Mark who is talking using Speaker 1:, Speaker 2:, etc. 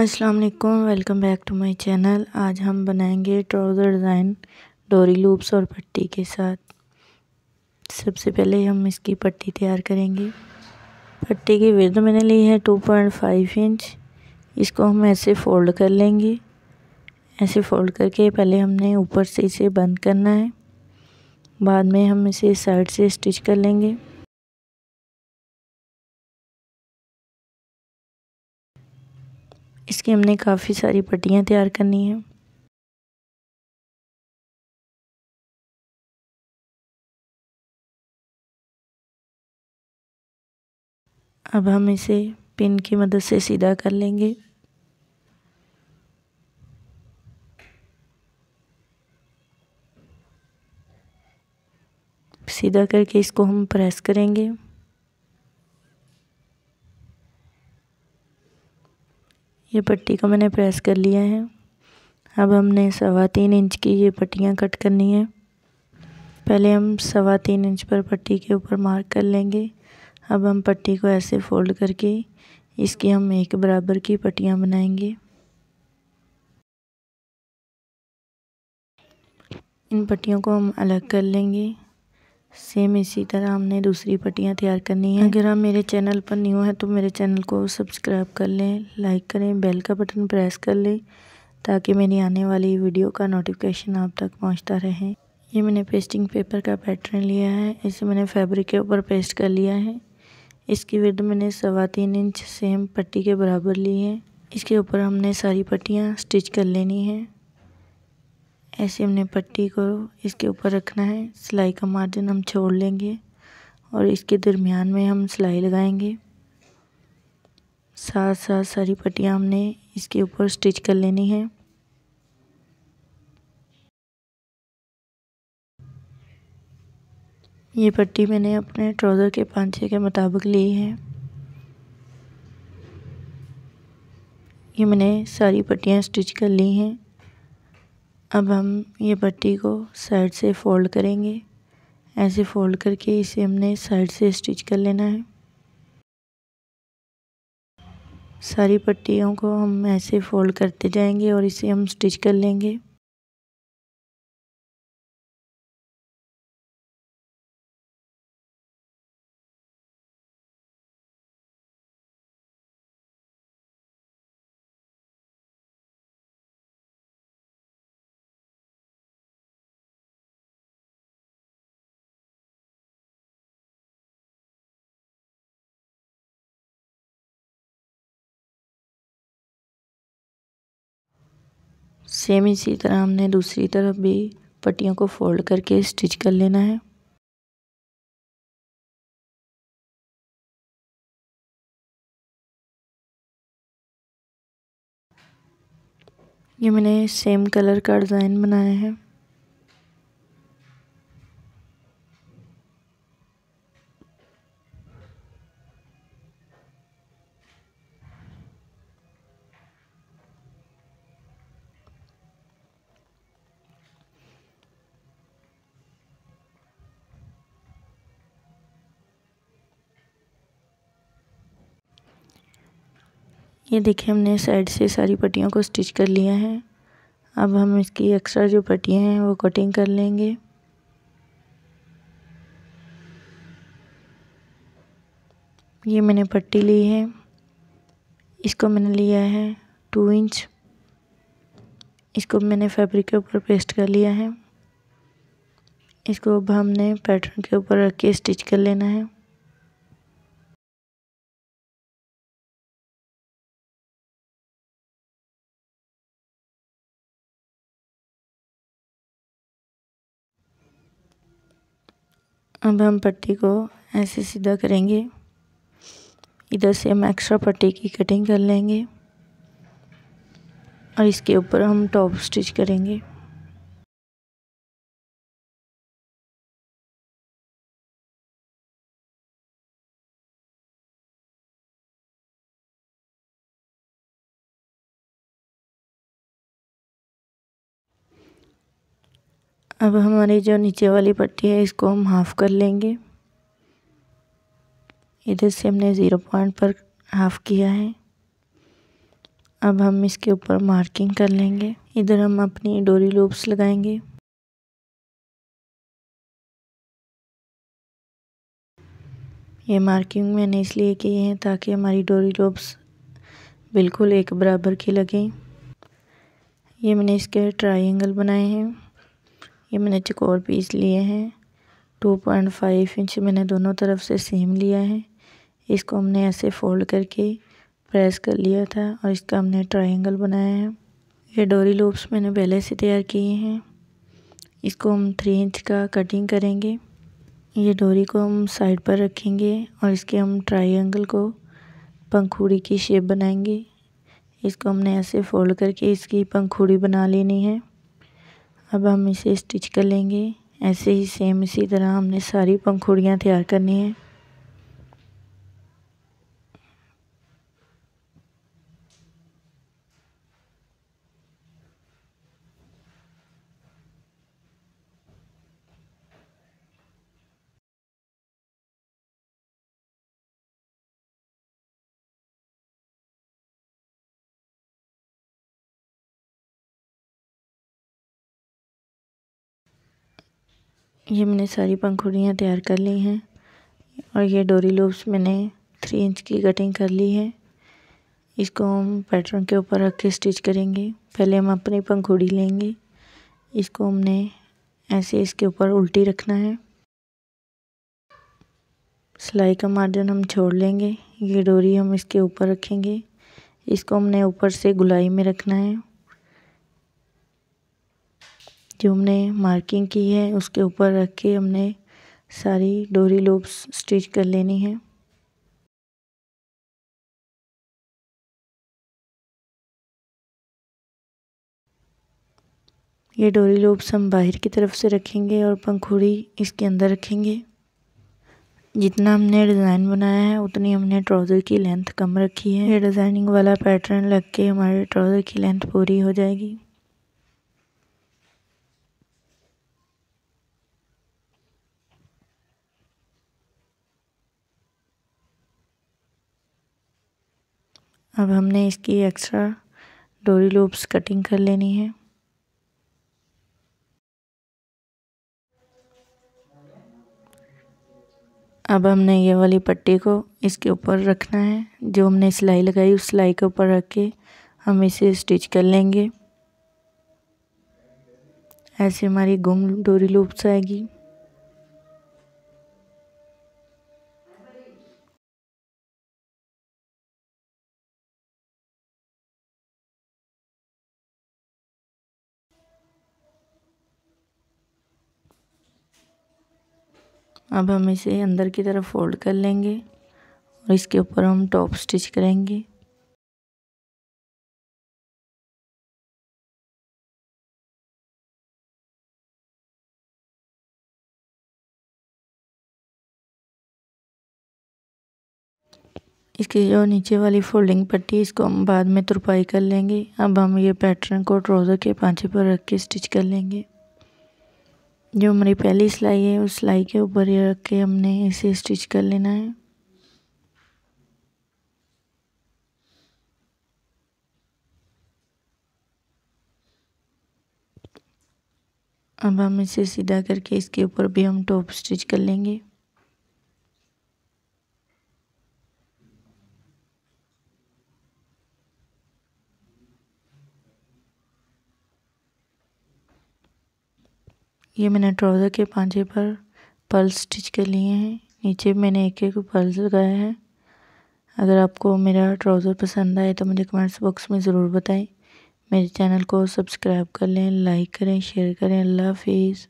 Speaker 1: अस्सलाम वालेकुम welcome back to my channel आज हम बनाएंगे ट्राउज़र डिज़ाइन डोरी लूप्स और पट्टी के साथ सबसे पहले हम इसकी पट्टी तैयार करेंगे पट्टी की विद मैंने ली है 2.5 इंच इसको हम ऐसे फोल्ड कर लेंगे ऐसे फोल्ड करके पहले हमने ऊपर से इसे
Speaker 2: बंद करना है बाद में हम इसे साइड से स्टिच कर लेंगे इसकी हमने काफ़ी सारी पट्टियाँ तैयार करनी है अब हम इसे पिन की मदद से सीधा कर लेंगे
Speaker 1: सीधा करके इसको हम प्रेस करेंगे ये पट्टी को मैंने प्रेस कर लिया है अब हमने सवा तीन इंच की ये पट्टियाँ कट करनी है पहले हम सवा तीन इंच पर पट्टी के ऊपर मार्क कर लेंगे अब हम पट्टी को ऐसे फोल्ड करके इसकी हम एक बराबर की पट्टियाँ बनाएंगे इन पट्टियों को हम अलग कर लेंगे सेम इसी तरह हमने दूसरी पट्टियाँ तैयार करनी है अगर आप मेरे चैनल पर न्यू हैं तो मेरे चैनल को सब्सक्राइब कर लें लाइक करें बेल का बटन प्रेस कर लें ताकि मेरी आने वाली वीडियो का नोटिफिकेशन आप तक पहुंचता रहे ये मैंने पेस्टिंग पेपर का पैटर्न लिया है इसे मैंने फैब्रिक के ऊपर पेस्ट कर लिया है इसकी विड मैंने सवा तीन इंच सेम पट्टी के बराबर ली है इसके ऊपर हमने सारी पट्टियाँ स्टिच कर लेनी है ऐसे हमने पट्टी को इसके ऊपर रखना है सिलाई का मार्जिन हम छोड़ लेंगे और इसके दरमियान में हम सिलाई लगाएंगे साथ साथ सारी पट्टियाँ हमने इसके ऊपर स्टिच कर लेनी है ये पट्टी मैंने अपने ट्राउज़र के पांचे के मुताबिक ली है ये मैंने सारी पट्टियाँ स्टिच कर ली हैं अब हम ये पट्टी को साइड से फोल्ड करेंगे ऐसे फोल्ड करके इसे हमने साइड से स्टिच कर लेना है सारी पट्टियों को
Speaker 2: हम ऐसे फोल्ड करते जाएंगे और इसे हम स्टिच कर लेंगे सेम इसी तरह हमने दूसरी तरफ भी पट्टियों को फोल्ड करके स्टिच कर लेना है ये मैंने सेम कलर का डिज़ाइन बनाया है
Speaker 1: ये देखिए हमने साइड से सारी पट्टियों को स्टिच कर लिया है अब हम इसकी एक्स्ट्रा जो पट्टियाँ हैं वो कटिंग कर लेंगे ये मैंने पट्टी ली है इसको मैंने लिया है टू इंच इसको मैंने फैब्रिक के ऊपर पेस्ट कर लिया है
Speaker 2: इसको अब हमने पैटर्न के ऊपर रख के स्टिच कर लेना है अब हम पट्टी को ऐसे सीधा
Speaker 1: करेंगे इधर से हम एक्स्ट्रा पट्टी की कटिंग कर लेंगे
Speaker 2: और इसके ऊपर हम टॉप स्टिच करेंगे अब हमारी जो नीचे वाली पट्टी है इसको हम हाफ़ कर लेंगे
Speaker 1: इधर से हमने ज़ीरो पॉइंट पर हाफ़ किया है
Speaker 2: अब हम इसके ऊपर मार्किंग कर लेंगे इधर हम अपनी डोरी लूप्स लगाएंगे ये मार्किंग मैंने इसलिए की है ताकि हमारी डोरी लूप्स बिल्कुल एक बराबर
Speaker 1: की लगें ये मैंने इसके ट्रायंगल बनाए हैं ये मैंने चिकोर पीस लिए हैं टू पॉइंट फाइव इंच मैंने दोनों तरफ से सेम लिया है इसको हमने ऐसे फोल्ड करके प्रेस कर लिया था और इसका हमने ट्रायंगल बनाया है ये डोरी लूप्स मैंने पहले से तैयार किए हैं इसको हम थ्री इंच का कटिंग करेंगे ये डोरी को हम साइड पर रखेंगे और इसके हम ट्रायंगल को पंखुड़ी की शेप बनाएंगे इसको हमने ऐसे फोल्ड करके इसकी पंखुड़ी बना लेनी है अब हम इसे स्टिच कर लेंगे ऐसे ही सेम इसी तरह हमने सारी पंखुड़ियाँ तैयार करनी है
Speaker 2: ये मैंने सारी पंखुड़ियाँ तैयार कर ली हैं और ये डोरी
Speaker 1: लूप्स मैंने थ्री इंच की कटिंग कर ली है इसको हम पैटर्न के ऊपर रख के स्टिच करेंगे पहले हम अपनी पंखुड़ी लेंगे इसको हमने ऐसे इसके ऊपर उल्टी रखना है सिलाई का मार्जिन हम छोड़ लेंगे ये डोरी हम इसके ऊपर रखेंगे इसको हमने ऊपर से गुलाई में रखना है जो हमने मार्किंग
Speaker 2: की है उसके ऊपर रख के हमने सारी डोरी लूप्स स्टिच कर लेनी है ये डोरी लूप्स हम बाहर की तरफ
Speaker 1: से रखेंगे और पंखुड़ी इसके अंदर रखेंगे जितना हमने डिज़ाइन बनाया है उतनी हमने ट्राउज़र की लेंथ कम रखी है ये डिज़ाइनिंग वाला पैटर्न लग के हमारे ट्राउज़र की लेंथ पूरी हो जाएगी अब हमने इसकी एक्स्ट्रा डोरी लूप्स कटिंग कर लेनी है अब हमने ये वाली पट्टी को इसके ऊपर रखना है जो हमने सिलाई लगाई उस सिलाई के ऊपर रख के हम इसे स्टिच कर लेंगे ऐसे हमारी गुम
Speaker 2: डोरी लूप्स आएगी
Speaker 1: अब हम इसे अंदर की तरफ फोल्ड कर लेंगे
Speaker 2: और इसके ऊपर हम टॉप स्टिच करेंगे इसकी जो नीचे वाली फोल्डिंग पट्टी इसको हम बाद में तुरपाई कर
Speaker 1: लेंगे अब हम ये पैटर्न को ट्रोज़र के पाँचे पर रख के स्टिच कर लेंगे जो हमारी पहली सिलाई है उस सिलाई के ऊपर ये रख के हमने इसे स्टिच कर लेना है अब हम इसे सीधा करके इसके ऊपर भी हम टॉप स्टिच कर लेंगे ये मैंने ट्राउज़र के पांचे पर पर्ल्स स्टिच कर लिए हैं नीचे मैंने एक एक पल्स लगाया है अगर आपको मेरा ट्राउज़र पसंद आए तो मुझे कमेंट्स बॉक्स में ज़रूर
Speaker 2: बताएं मेरे चैनल को सब्सक्राइब कर लें लाइक करें शेयर करें अल्लाह हाफिज़